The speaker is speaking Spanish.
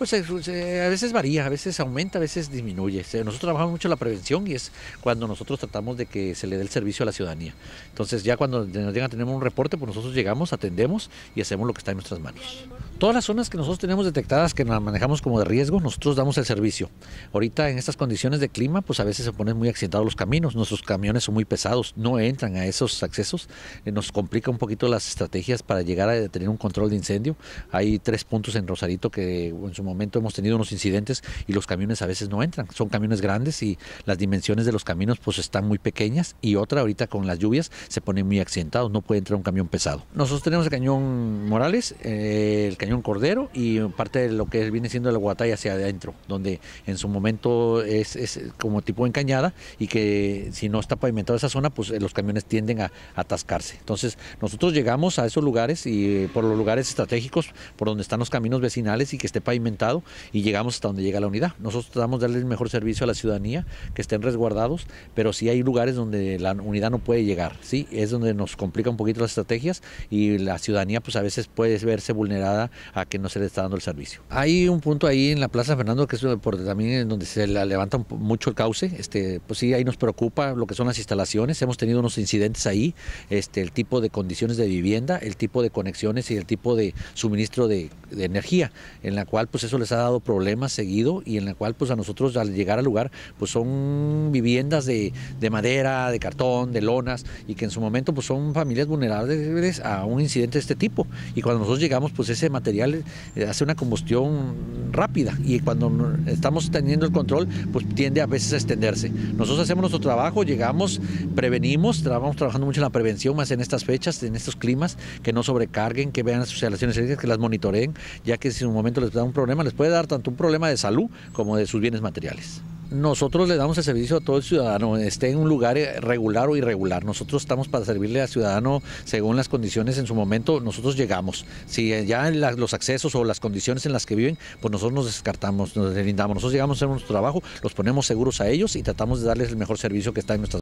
pues, eh, pues eh, a veces varía, a veces aumenta, a veces disminuye. Nosotros trabajamos mucho la prevención y es cuando nosotros tratamos de que se le dé el servicio a la ciudadanía. Entonces ya cuando nos llegan a tener un reporte, pues nosotros llegamos, atendemos y hacemos lo que está en nuestras manos. Todas las zonas que nosotros tenemos detectadas, que manejamos como de riesgo, nosotros damos el servicio. Ahorita en estas condiciones de clima, pues a veces se ponen muy accidentados los caminos, nuestros camiones son muy pesados, no entran a esos accesos, eh, nos complica un poquito las estrategias para llegar a tener un control de incendio. Hay tres puntos en Rosarito que en su momento hemos tenido unos incidentes y los camiones a veces no entran. Son camiones grandes y las dimensiones de los caminos pues están muy pequeñas y otra ahorita con las lluvias se pone muy accidentados, no puede entrar un camión pesado. Nosotros tenemos el cañón Morales, eh, el cañón un Cordero y parte de lo que viene siendo la guatalla hacia adentro, donde en su momento es, como tipo encañada y que si no está pavimentada esa zona, pues los camiones tienden a, atascarse. Entonces nosotros llegamos a esos lugares y eh, por los lugares estratégicos, por donde están los caminos vecinales y que esté pavimentado y llegamos hasta donde llega la unidad. Nosotros tratamos de darle el mejor servicio a la ciudadanía, que estén resguardados, pero si hay lugares donde la unidad no puede llegar, ¿sí? Es donde nos complica un poquito las estrategias y la ciudadanía pues a veces puede verse vulnerada a que no se le está dando el servicio. Hay un punto ahí en la Plaza Fernando que es por, también donde se levanta mucho el cauce, este, pues sí, ahí nos preocupa lo que son las instalaciones, hemos tenido unos incidentes ahí, este, el tipo de condiciones de vivienda, el tipo de conexiones y el tipo de suministro de, energía, en la cual pues eso les ha dado problemas seguido y en la cual pues a nosotros al llegar al lugar pues son viviendas de, madera, de cartón, de lonas y que en su momento pues son familias vulnerables a un incidente de este tipo y cuando nosotros llegamos pues ese material eh, hace una combustión rápida y cuando estamos teniendo el control, pues tiende a veces a extenderse. Nosotros hacemos nuestro trabajo, llegamos, prevenimos, trabajamos trabajando mucho en la prevención, más en estas fechas, en estos climas, que no sobrecarguen, que vean sus instalaciones eléctricas, que las monitoreen, ya que si en un momento les da un problema, les puede dar tanto un problema de salud como de sus bienes materiales. Nosotros le damos el servicio a todo el ciudadano, esté en un lugar eh, regular o irregular. Nosotros estamos para servirle al ciudadano según las condiciones en su momento. Nosotros llegamos. Si eh, ya los accesos o las condiciones en las que viven, pues nosotros nos descartamos, nos deslindamos. Nosotros llegamos a hacer nuestro trabajo, los ponemos seguros a ellos y tratamos de darles el mejor servicio que está en nuestras